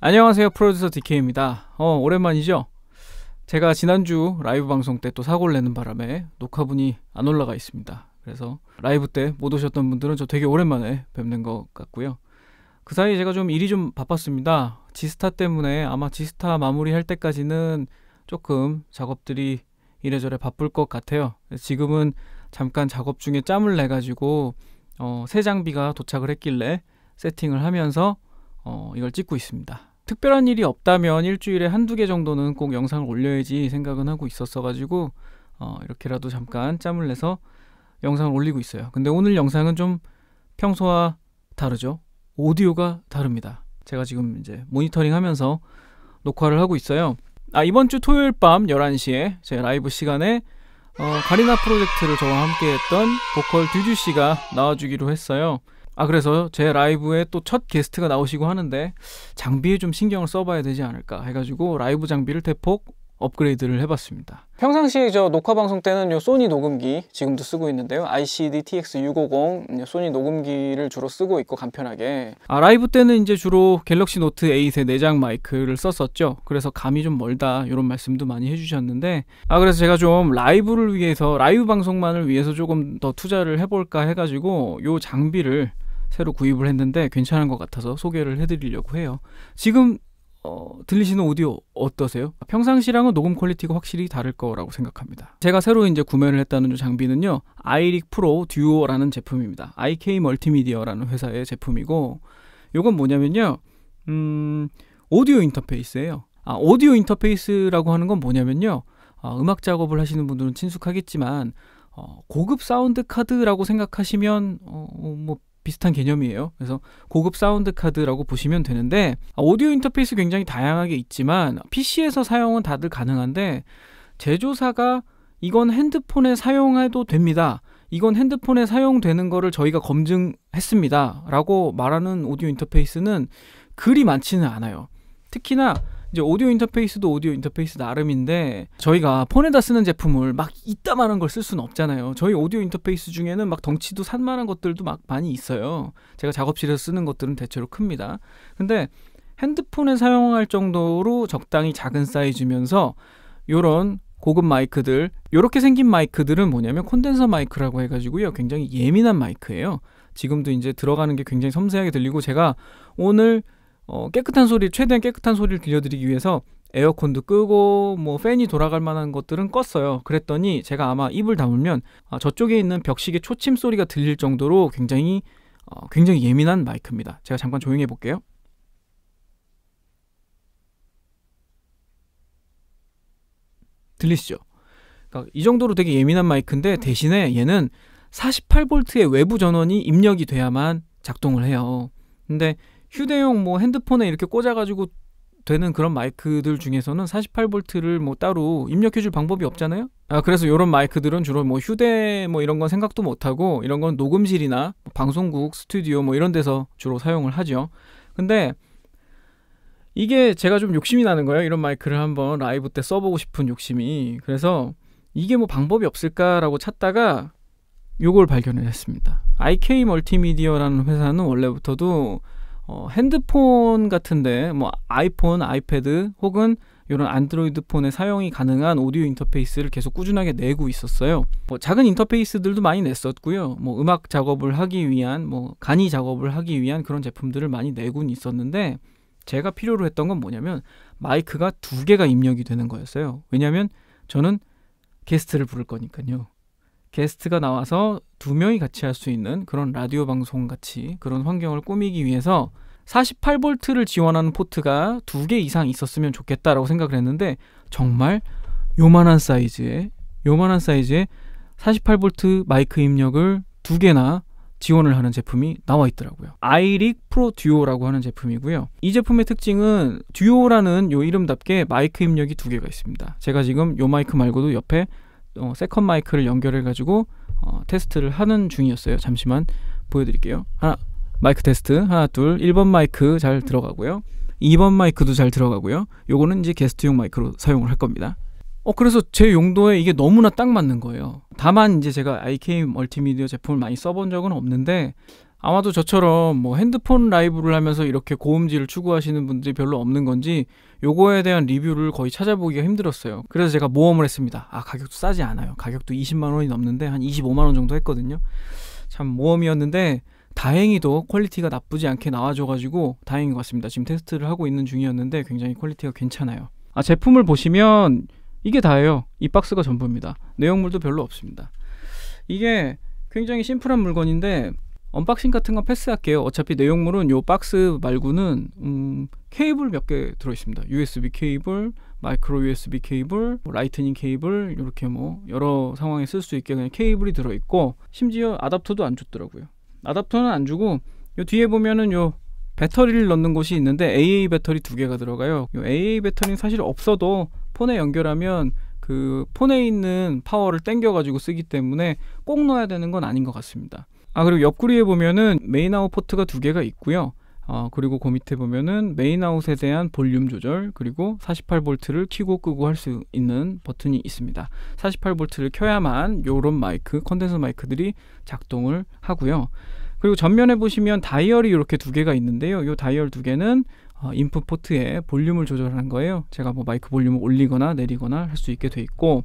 안녕하세요 프로듀서 DK입니다 어 오랜만이죠? 제가 지난주 라이브 방송 때 또 사고를 내는 바람에 녹화분이 안 올라가 있습니다 그래서 라이브 때 못 오셨던 분들은 저 되게 오랜만에 뵙는 것 같고요 그 사이 제가 좀 일이 좀 바빴습니다 지스타 때문에 아마 지스타 마무리할 때까지는 조금 작업들이 이래저래 바쁠 것 같아요 지금은 잠깐 작업 중에 짬을 내가지고 어, 새 장비가 도착을 했길래 세팅을 하면서 어, 이걸 찍고 있습니다 특별한 일이 없다면 일주일에 한두 개 정도는 꼭 영상을 올려야지 생각은 하고 있었어가지고 어, 이렇게라도 잠깐 짬을 내서 영상을 올리고 있어요. 근데 오늘 영상은 좀 평소와 다르죠. 오디오가 다릅니다. 제가 지금 이제 모니터링 하면서 녹화를 하고 있어요. 아, 이번 주 토요일 밤 11시에 제 라이브 시간에 어, 가리나 프로젝트를 저와 함께 했던 보컬 듀듀 씨가 나와주기로 했어요. 아 그래서 제 라이브에 또 첫 게스트가 나오시고 하는데 장비에 좀 신경을 써봐야 되지 않을까 해가지고 라이브 장비를 대폭 업그레이드를 해봤습니다. 평상시에 저 녹화 방송 때는 요 소니 녹음기 지금도 쓰고 있는데요. ICD TX650 소니 녹음기를 주로 쓰고 있고 간편하게. 아 라이브 때는 이제 주로 갤럭시 노트 8의 내장 마이크를 썼었죠. 그래서 감이 좀 멀다 이런 말씀도 많이 해주셨는데 아 그래서 제가 좀 라이브를 위해서 라이브 방송만을 위해서 조금 더 투자를 해볼까 해가지고 요 장비를 새로 구입을 했는데 괜찮은 것 같아서 소개를 해드리려고 해요. 지금 어, 들리시는 오디오 어떠세요? 평상시랑은 녹음 퀄리티가 확실히 다를 거라고 생각합니다. 제가 새로 이제 구매를 했다는 장비는요, 아이릭 프로 듀오라는 제품입니다. IK 멀티미디어라는 회사의 제품이고, 이건 뭐냐면요, 음, 오디오 인터페이스예요. 아, 오디오 인터페이스라고 하는 건 뭐냐면요, 어, 음악 작업을 하시는 분들은 친숙하겠지만 어, 고급 사운드 카드라고 생각하시면 어, 어 뭐 비슷한 개념이에요. 그래서 고급 사운드 카드라고 보시면 되는데 아, 오디오 인터페이스 굉장히 다양하게 있지만 PC에서 사용은 다들 가능한데 제조사가 이건 핸드폰에 사용해도 됩니다. 이건 핸드폰에 사용되는 거를 저희가 검증했습니다. 라고 말하는 오디오 인터페이스는 그리 많지는 않아요. 특히나 이제 오디오 인터페이스도 오디오 인터페이스 나름인데 저희가 폰에다 쓰는 제품을 막 이따만한 걸쓸 수는 없잖아요. 저희 오디오 인터페이스 중에는 막 덩치도 산만한 것들도 막 많이 있어요. 제가 작업실에서 쓰는 것들은 대체로 큽니다. 근데 핸드폰에 사용할 정도로 적당히 작은 사이즈면서 요런 고급 마이크들 요렇게 생긴 마이크들은 뭐냐면 콘덴서 마이크라고 해가지고요 굉장히 예민한 마이크예요 지금도 이제 들어가는 게 굉장히 섬세하게 들리고 제가 오늘 어, 깨끗한 소리 최대한 깨끗한 소리를 들려드리기 위해서 에어컨도 끄고 뭐 팬이 돌아갈 만한 것들은 껐어요. 그랬더니 제가 아마 입을 다물면 아, 저쪽에 있는 벽시계 초침 소리가 들릴 정도로 굉장히 어, 굉장히 예민한 마이크입니다. 제가 잠깐 조용히 해볼게요. 들리시죠? 그러니까 이 정도로 되게 예민한 마이크인데 대신에 얘는 48V의 외부 전원이 입력이 돼야만 작동을 해요. 근데 휴대용 뭐 핸드폰에 이렇게 꽂아가지고 되는 그런 마이크들 중에서는 48V를 뭐 따로 입력해줄 방법이 없잖아요. 아 그래서 이런 마이크들은 주로 뭐 휴대 뭐 이런 건 생각도 못하고 이런 건 녹음실이나 방송국 스튜디오 뭐 이런 데서 주로 사용을 하죠. 근데 이게 제가 좀 욕심이 나는 거예요. 이런 마이크를 한번 라이브 때 써보고 싶은 욕심이. 그래서 이게 뭐 방법이 없을까라고 찾다가 요걸 발견을 했습니다. IK 멀티미디어라는 회사는 원래부터도 어, 핸드폰 같은데 뭐 아이폰, 아이패드 혹은 이런 안드로이드 폰에 사용이 가능한 오디오 인터페이스를 계속 꾸준하게 내고 있었어요. 뭐 작은 인터페이스들도 많이 냈었고요. 뭐 음악 작업을 하기 위한 뭐 간이 작업을 하기 위한 그런 제품들을 많이 내곤 있었는데 제가 필요로 했던 건 뭐냐면 마이크가 두 개가 입력이 되는 거였어요. 왜냐면 저는 게스트를 부를 거니까요. 게스트가 나와서 두 명이 같이 할 수 있는 그런 라디오 방송 같이 그런 환경을 꾸미기 위해서 48V를 지원하는 포트가 두 개 이상 있었으면 좋겠다라고 생각을 했는데 정말 요만한 사이즈에 요만한 사이즈에 48V 마이크 입력을 두 개나 지원을 하는 제품이 나와 있더라고요. 아이릭 프로 듀오라고 하는 제품이고요. 이 제품의 특징은 듀오라는 요 이름답게 마이크 입력이 두 개가 있습니다. 제가 지금 요 마이크 말고도 옆에 어, 세컨 마이크를 연결해 가지고 어, 테스트를 하는 중이었어요. 잠시만 보여드릴게요. 하나 마이크 테스트 하나 둘 1번 마이크 잘 들어가고요. 2번 마이크도 잘 들어가고요. 요거는 이제 게스트용 마이크로 사용을 할 겁니다. 어 그래서 제 용도에 이게 너무나 딱 맞는 거예요. 다만 이제 제가 IK 멀티미디어 제품을 많이 써본 적은 없는데 아마도 저처럼 뭐 핸드폰 라이브를 하면서 이렇게 고음질을 추구하시는 분들이 별로 없는 건지 요거에 대한 리뷰를 거의 찾아보기가 힘들었어요. 그래서 제가 모험을 했습니다. 아, 가격도 싸지 않아요. 가격도 20만 원이 넘는데 한 25만 원 정도 했거든요. 참 모험이었는데 다행히도 퀄리티가 나쁘지 않게 나와줘가지고 다행인 것 같습니다. 지금 테스트를 하고 있는 중이었는데 굉장히 퀄리티가 괜찮아요. 아, 제품을 보시면 이게 다예요. 이 박스가 전부입니다. 내용물도 별로 없습니다. 이게 굉장히 심플한 물건인데 언박싱 같은 건 패스할게요. 어차피 내용물은 요 박스 말고는 음, 케이블 몇 개 들어있습니다. USB 케이블, 마이크로 USB 케이블, 뭐 라이트닝 케이블 이렇게 뭐 여러 상황에 쓸 수 있게 그냥 케이블이 들어있고 심지어 아답터도 안 줬더라고요. 아답터는 안 주고 요 뒤에 보면은 요 배터리를 넣는 곳이 있는데 AA 배터리 두 개가 들어가요. 요 AA 배터리는 사실 없어도 폰에 연결하면 그 폰에 있는 파워를 땡겨가지고 쓰기 때문에 꼭 넣어야 되는 건 아닌 것 같습니다. 아 그리고 옆구리에 보면은 메인아웃 포트가 두 개가 있고요. 아 그리고 그 밑에 보면은 메인아웃에 대한 볼륨 조절 그리고 48V를 키고 끄고 할 수 있는 버튼이 있습니다. 48V를 켜야만 요런 마이크, 컨덴서 마이크들이 작동을 하고요. 그리고 전면에 보시면 다이얼이 이렇게 두 개가 있는데요. 요 다이얼 두 개는 어, 인풋 포트에 볼륨을 조절한 거예요. 제가 뭐 마이크 볼륨을 올리거나 내리거나 할 수 있게 돼 있고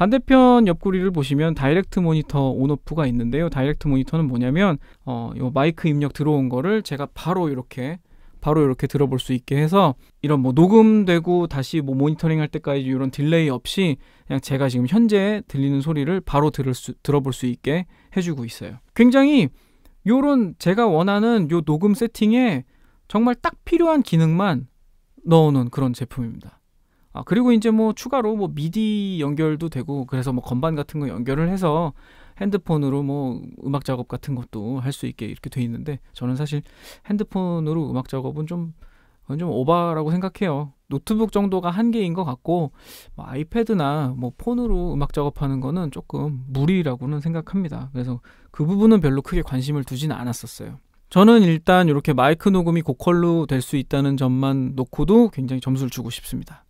반대편 옆구리를 보시면 다이렉트 모니터 온오프가 있는데요. 다이렉트 모니터는 뭐냐면 어, 요 마이크 입력 들어온 거를 제가 바로 이렇게 바로 이렇게 들어볼 수 있게 해서 이런 뭐 녹음되고 다시 뭐 모니터링 할 때까지 이런 딜레이 없이 그냥 제가 지금 현재 들리는 소리를 바로 들을 수, 들어볼 수 있게 해주고 있어요. 굉장히 요런 제가 원하는 요 녹음 세팅에 정말 딱 필요한 기능만 넣어놓은 그런 제품입니다. 아, 그리고 이제 뭐 추가로 뭐 미디 연결도 되고 그래서 뭐 건반 같은 거 연결을 해서 핸드폰으로 뭐 음악 작업 같은 것도 할 수 있게 이렇게 돼 있는데 저는 사실 핸드폰으로 음악 작업은 좀좀 오바라고 생각해요. 노트북 정도가 한계인 것 같고 뭐 아이패드나 뭐 폰으로 음악 작업하는 거는 조금 무리라고는 생각합니다. 그래서 그 부분은 별로 크게 관심을 두진 않았었어요. 저는 일단 이렇게 마이크 녹음이 고퀄로 될 수 있다는 점만 놓고도 굉장히 점수를 주고 싶습니다.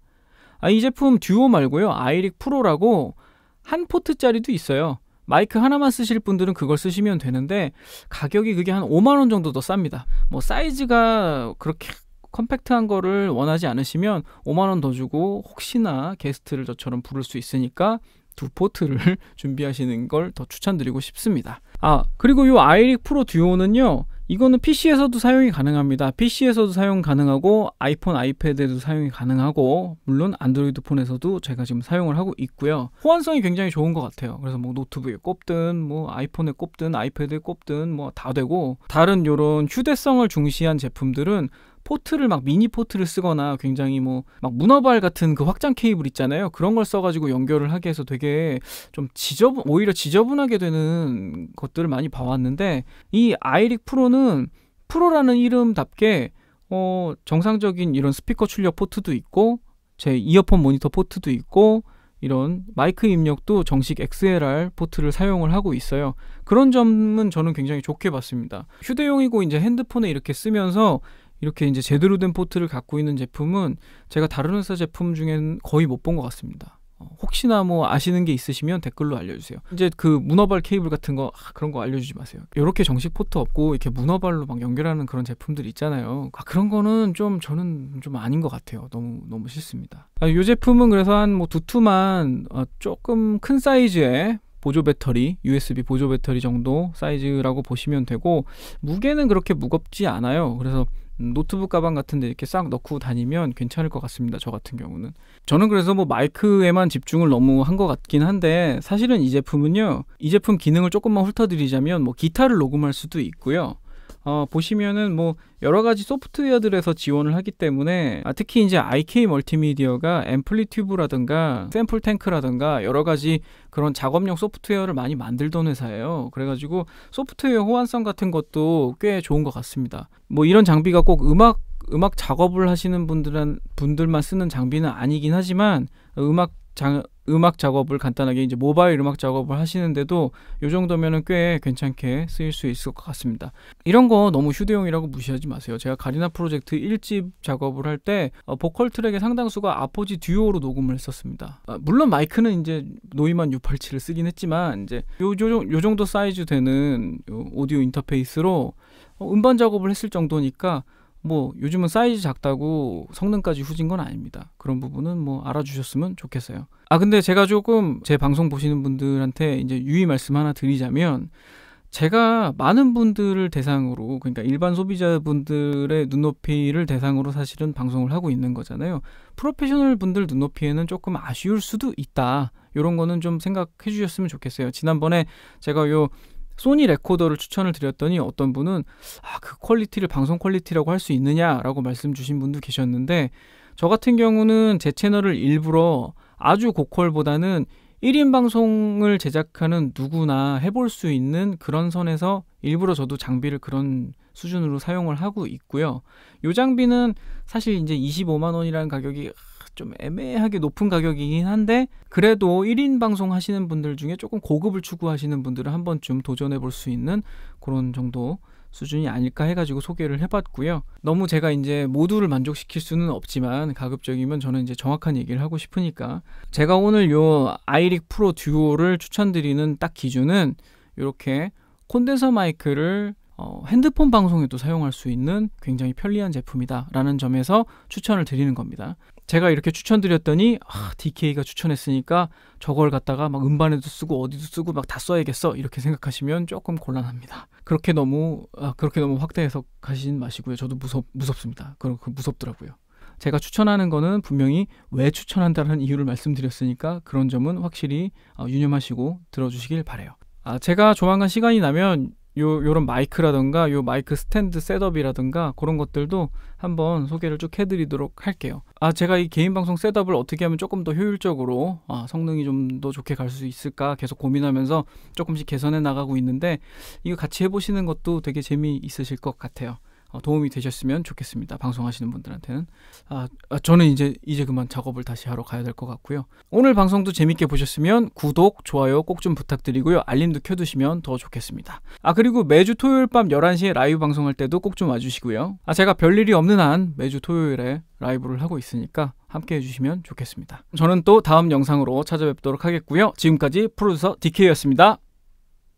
아, 이 제품 듀오 말고요. 아이릭 프로라고 한 포트짜리도 있어요. 마이크 하나만 쓰실 분들은 그걸 쓰시면 되는데 가격이 그게 한 5만 원 정도 더 쌉니다. 뭐 사이즈가 그렇게 컴팩트한 거를 원하지 않으시면 5만 원 더 주고 혹시나 게스트를 저처럼 부를 수 있으니까 두 포트를 준비하시는 걸 더 추천드리고 싶습니다. 아, 그리고 이 아이릭 프로 듀오는요. 이거는 PC에서도 사용이 가능합니다. PC에서도 사용 가능하고 아이폰, 아이패드에도 사용이 가능하고 물론 안드로이드 폰에서도 제가 지금 사용을 하고 있고요. 호환성이 굉장히 좋은 것 같아요. 그래서 뭐 노트북에 꼽든 뭐 아이폰에 꼽든 아이패드에 꼽든 뭐 다 되고 다른 요런 휴대성을 중시한 제품들은 포트를 막 미니 포트를 쓰거나 굉장히 뭐 막 문어발 같은 그 확장 케이블 있잖아요. 그런 걸 써가지고 연결을 하게 해서 되게 좀 지저분 오히려 지저분하게 되는 것들을 많이 봐왔는데 이 아이릭 프로는 프로라는 이름답게 어 정상적인 이런 스피커 출력 포트도 있고 제 이어폰 모니터 포트도 있고 이런 마이크 입력도 정식 XLR 포트를 사용을 하고 있어요. 그런 점은 저는 굉장히 좋게 봤습니다. 휴대용이고 이제 핸드폰에 이렇게 쓰면서 이렇게 이제 제대로 된 포트를 갖고 있는 제품은 제가 다른 회사 제품 중엔 거의 못 본 것 같습니다. 어, 혹시나 뭐 아시는 게 있으시면 댓글로 알려주세요. 이제 그 문어발 케이블 같은 거 아, 그런 거 알려주지 마세요. 이렇게 정식 포트 없고 이렇게 문어발로 막 연결하는 그런 제품들 있잖아요. 아, 그런 거는 좀 저는 좀 아닌 것 같아요. 너무 너무 싫습니다. 아, 이 제품은 그래서 한 뭐 두툼한 어, 조금 큰 사이즈의 보조 배터리, USB 보조 배터리 정도 사이즈라고 보시면 되고 무게는 그렇게 무겁지 않아요. 그래서 노트북 가방 같은데 이렇게 싹 넣고 다니면 괜찮을 것 같습니다. 저 같은 경우는 저는 그래서 뭐 마이크에만 집중을 너무 한 것 같긴 한데 사실은 이 제품은요 이 제품 기능을 조금만 훑어드리자면 뭐 기타를 녹음할 수도 있고요. 어, 보시면은 뭐 여러 가지 소프트웨어들에서 지원을 하기 때문에 아, 특히 이제 IK 멀티미디어가 앰플리튜브라든가 샘플 탱크라든가 여러 가지 그런 작업용 소프트웨어를 많이 만들던 회사예요. 그래가지고 소프트웨어 호환성 같은 것도 꽤 좋은 것 같습니다. 뭐 이런 장비가 꼭 음악 음악 작업을 하시는 분들한 분들만 쓰는 장비는 아니긴 하지만 음악 장, 음악 작업을 간단하게 이제 모바일 음악 작업을 하시는데도 이 정도면은 꽤 괜찮게 쓰일 수 있을 것 같습니다. 이런 거 너무 휴대용이라고 무시하지 마세요. 제가 가리나 프로젝트 1집 작업을 할때 어, 보컬 트랙의 상당수가 아포지 듀오로 녹음을 했었습니다. 아, 물론 마이크는 이제 노이만 687을 쓰긴 했지만 이제 요, 요, 요 정도 사이즈 되는 오디오 인터페이스로 어, 음반 작업을 했을 정도니까 뭐 요즘은 사이즈 작다고 성능까지 후진 건 아닙니다. 그런 부분은 뭐 알아주셨으면 좋겠어요. 아 근데 제가 조금 제 방송 보시는 분들한테 이제 유의 말씀 하나 드리자면 제가 많은 분들을 대상으로 그러니까 일반 소비자분들의 눈높이를 대상으로 사실은 방송을 하고 있는 거잖아요. 프로페셔널 분들 눈높이에는 조금 아쉬울 수도 있다. 요런 거는 좀 생각해 주셨으면 좋겠어요. 지난번에 제가 요 소니 레코더를 추천을 드렸더니 어떤 분은 아, 그 퀄리티를 방송 퀄리티라고 할 수 있느냐라고 말씀 주신 분도 계셨는데 저 같은 경우는 제 채널을 일부러 아주 고퀄보다는 1인 방송을 제작하는 누구나 해볼 수 있는 그런 선에서 일부러 저도 장비를 그런 수준으로 사용을 하고 있고요. 요 장비는 사실 이제 25만 원이라는 가격이 좀 애매하게 높은 가격이긴 한데 그래도 1인 방송 하시는 분들 중에 조금 고급을 추구하시는 분들은 한 번쯤 도전해 볼 수 있는 그런 정도 수준이 아닐까 해가지고 소개를 해봤고요. 너무 제가 이제 모두를 만족시킬 수는 없지만 가급적이면 저는 이제 정확한 얘기를 하고 싶으니까 제가 오늘 요 아이릭 프로 듀오를 추천드리는 딱 기준은 이렇게 콘덴서 마이크를 어, 핸드폰 방송에도 사용할 수 있는 굉장히 편리한 제품이다라는 점에서 추천을 드리는 겁니다. 제가 이렇게 추천드렸더니 아, DK가 추천했으니까 저걸 갖다가 막 음반에도 쓰고 어디도 쓰고 막 다 써야겠어 이렇게 생각하시면 조금 곤란합니다. 그렇게 너무 아, 그렇게 너무 확대해서 가시진 마시고요. 저도 무섭 무섭습니다. 그럼 그 무섭더라고요. 제가 추천하는 거는 분명히 왜 추천한다는 이유를 말씀드렸으니까 그런 점은 확실히 어, 유념하시고 들어주시길 바래요. 아, 제가 조만간 시간이 나면 요 요런 마이크라든가 요 마이크 스탠드 셋업이라든가 그런 것들도 한번 소개를 쭉 해드리도록 할게요. 아 제가 이 개인 방송 셋업을 어떻게 하면 조금 더 효율적으로 아, 성능이 좀 더 좋게 갈 수 있을까 계속 고민하면서 조금씩 개선해 나가고 있는데 이거 같이 해보시는 것도 되게 재미있으실 것 같아요. 어, 도움이 되셨으면 좋겠습니다. 방송하시는 분들한테는 아, 아, 저는 이제 이제 그만 작업을 다시 하러 가야 될 것 같고요. 오늘 방송도 재밌게 보셨으면 구독, 좋아요 꼭 좀 부탁드리고요. 알림도 켜두시면 더 좋겠습니다. 아 그리고 매주 토요일 밤 11시에 라이브 방송할 때도 꼭 좀 와주시고요. 아 제가 별일이 없는 한 매주 토요일에 라이브를 하고 있으니까 함께 해주시면 좋겠습니다. 저는 또 다음 영상으로 찾아뵙도록 하겠고요. 지금까지 프로듀서 DK였습니다.